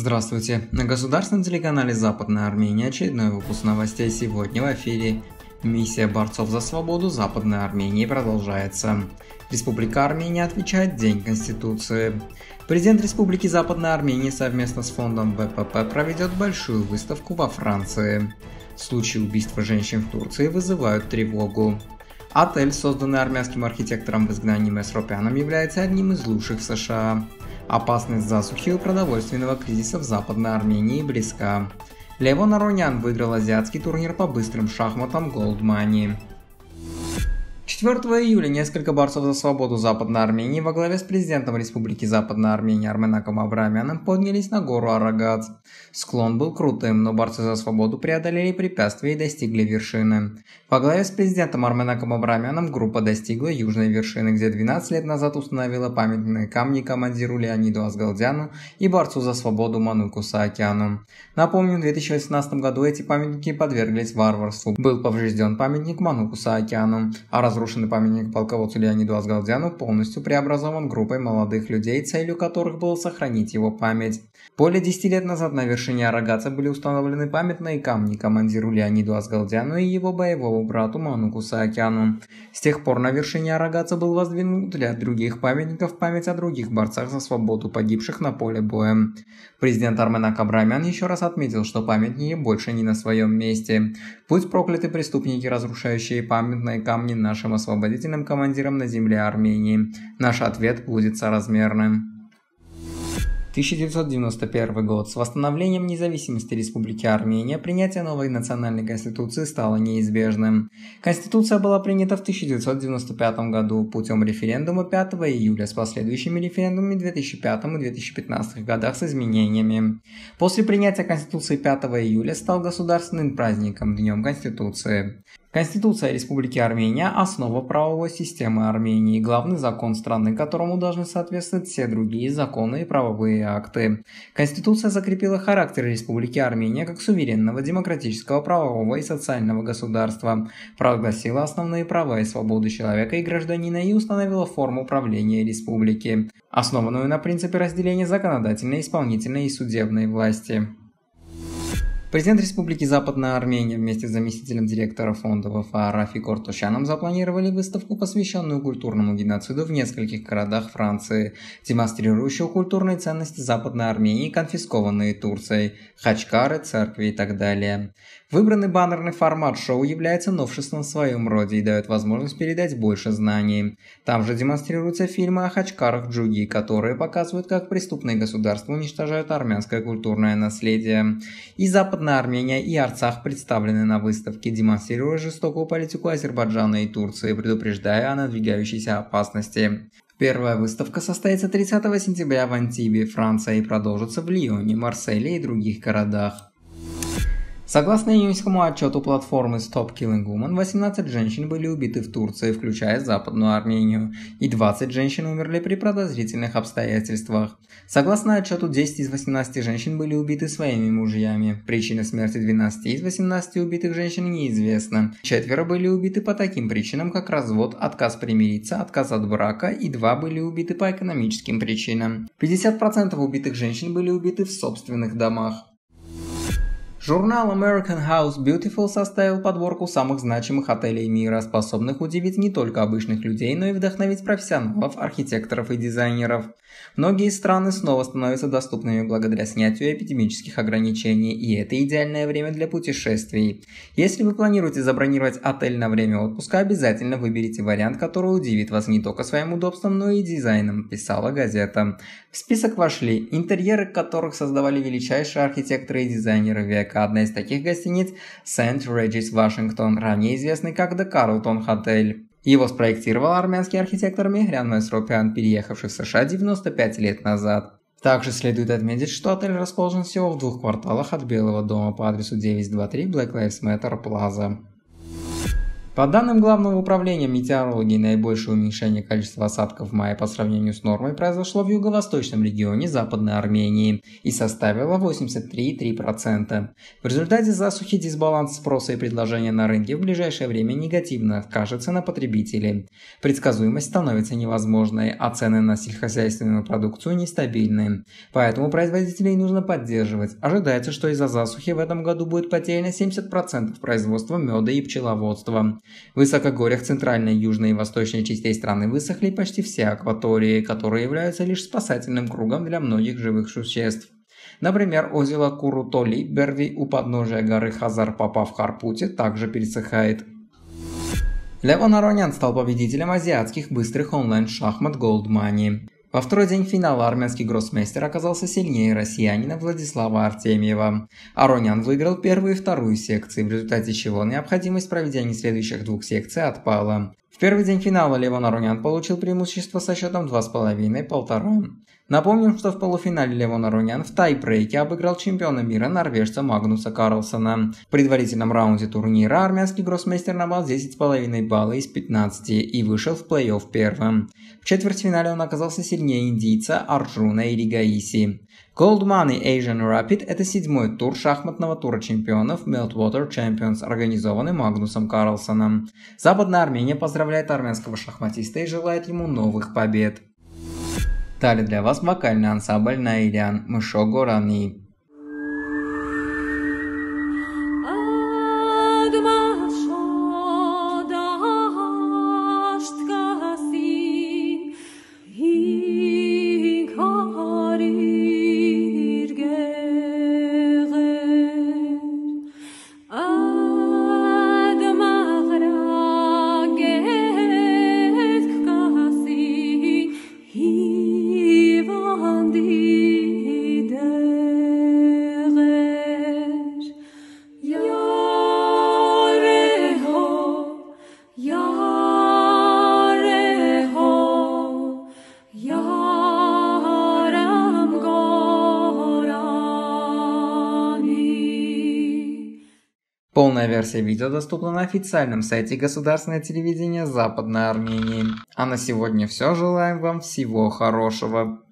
Здравствуйте! На государственном телеканале Западная Армения очередной выпуск новостей сегодня в эфире. Миссия борцов за свободу Западной Армении продолжается. Республика Армения отвечает День Конституции. Президент Республики Западной Армении совместно с фондом ВПП проведет большую выставку во Франции. Случаи убийства женщин в Турции вызывают тревогу. Отель, созданный армянским архитектором в изгнании Месропяном, является одним из лучших в США. Опасность засухи и продовольственного кризиса в Западной Армении близка. Лево Наронян выиграл азиатский турнир по быстрым шахматам Gold Money. 4 июля несколько борцов за свободу Западной Армении во главе с президентом Республики Западной Армении Арменаком Авраамяном поднялись на гору Арагац. Склон был крутым, но борцы за свободу преодолели препятствия и достигли вершины. Во главе с президентом Арменаком Авраамяном группа достигла южной вершины, где 12 лет назад установила памятные камни командиру Леониду Асгалдяну и борцу за свободу Мануку Саакяну. Напомню, в 2018 году эти памятники подверглись варварству. Был поврежден памятник Мануку Саакяну, а разрушен Разрушенный памятник полководцу Леониду Асгалдяну полностью преобразован группой молодых людей, целью которых было сохранить его память. Более 10 лет назад на вершине Арагаца были установлены памятные камни командиру Леониду Асгалдяну и его боевому брату Мануку Саакяну. С тех пор на вершине Арагаца был воздвинут для других памятников память о других борцах за свободу погибших на поле боя. Президент Армена Кабрамян еще раз отметил, что памятники больше не на своем месте. Будь прокляты преступники, разрушающие памятные камни нашим освободительным командирам на земле Армении. Наш ответ будет соразмерным. 1991 год. С восстановлением независимости Республики Армения принятие новой национальной конституции стало неизбежным. Конституция была принята в 1995 году путем референдума 5 июля с последующими референдумами в 2005 и 2015 годах с изменениями. После принятия Конституции 5 июля стал государственным праздником Днем Конституции. Конституция Республики Армения – основа правовой системы Армении, главный закон страны, которому должны соответствовать все другие законы и правовые акты. Конституция закрепила характер Республики Армения как суверенного демократического правового и социального государства, прогласила основные права и свободы человека и гражданина и установила форму правления республики, основанную на принципе разделения законодательной, исполнительной и судебной власти. Президент Республики Западная Армения вместе с заместителем директора фонда ВФА Рафи Кортушаном запланировали выставку, посвященную культурному геноциду в нескольких городах Франции, демонстрирующую культурные ценности Западной Армении, конфискованные Турцией, Хачкары, церкви и так далее. Выбранный баннерный формат шоу является новшеством в своем роде и дает возможность передать больше знаний. Там же демонстрируются фильмы о хачкарах Джуги, которые показывают, как преступные государства уничтожают армянское культурное наследие. И Западная Армения, и Арцах представлены на выставке, демонстрируя жестокую политику Азербайджана и Турции, предупреждая о надвигающейся опасности. Первая выставка состоится 30 сентября в Антибе, Франция и продолжится в Лионе, Марселе и других городах. Согласно июньскому отчету платформы Stop Killing Woman, 18 женщин были убиты в Турции, включая Западную Армению, и 20 женщин умерли при подозрительных обстоятельствах. Согласно отчету, 10 из 18 женщин были убиты своими мужьями. Причина смерти 12 из 18 убитых женщин неизвестна. Четверо были убиты по таким причинам, как развод, отказ примириться, отказ от брака, и два были убиты по экономическим причинам. 50% убитых женщин были убиты в собственных домах. Журнал American House Beautiful составил подборку самых значимых отелей мира, способных удивить не только обычных людей, но и вдохновить профессионалов, архитекторов и дизайнеров. Многие страны снова становятся доступными благодаря снятию эпидемических ограничений, и это идеальное время для путешествий. Если вы планируете забронировать отель на время отпуска, обязательно выберите вариант, который удивит вас не только своим удобством, но и дизайном, писала газета. В список вошли интерьеры, которых создавали величайшие архитекторы и дизайнеры века, человека. Одна из таких гостиниц – Сент Regis Вашингтон, ранее известный как The Carlton Hotel. Его спроектировал армянский архитектор Мехрян Майсропиан, переехавший в США 95 лет назад. Также следует отметить, что отель расположен всего в двух кварталах от Белого дома по адресу 923 Black Lives Matter Plaza. По данным Главного управления метеорологии, наибольшее уменьшение количества осадков в мае по сравнению с нормой произошло в юго-восточном регионе Западной Армении и составило 83,3%. В результате засухи дисбаланс спроса и предложения на рынке в ближайшее время негативно откажется на потребителей. Предсказуемость становится невозможной, а цены на сельскохозяйственную продукцию нестабильны. Поэтому производителей нужно поддерживать. Ожидается, что из-за засухи в этом году будет потеряно 70% производства меда и пчеловодства. В высокогорьях центральной, южной и восточной частей страны высохли почти все акватории, которые являются лишь спасательным кругом для многих живых существ. Например, озеро Курутоли-Берви у подножия горы Хазар-Папа в Харпуте также пересыхает. Левон Аронян стал победителем азиатских быстрых онлайн-шахмат Gold Money. Во второй день финала армянский гроссмейстер оказался сильнее россиянина Владислава Артемьева. Аронян выиграл первую и вторую секции, в результате чего необходимость проведения следующих двух секций отпала. В первый день финала Левон Аронян получил преимущество со счетом 2,5-1,5. Напомним, что в полуфинале Левон Арунян в тайбрейке обыграл чемпиона мира норвежца Магнуса Карлсона. В предварительном раунде турнира армянский гроссмейстер набрал 10,5 балла из 15 и вышел в плей-офф первым. В четвертьфинале он оказался сильнее индийца Арджуна и Ригаиси. Gold Money Asian Rapid – это седьмой тур шахматного тура чемпионов Meltwater Champions, организованный Магнусом Карлсоном. Западная Армения поздравляет армянского шахматиста и желает ему новых побед. Далее для вас вокальный ансамбль Наилян Мышо Горани. Полная версия видео доступна на официальном сайте Государственное телевидение Западной Армении. А на сегодня все. Желаем вам всего хорошего.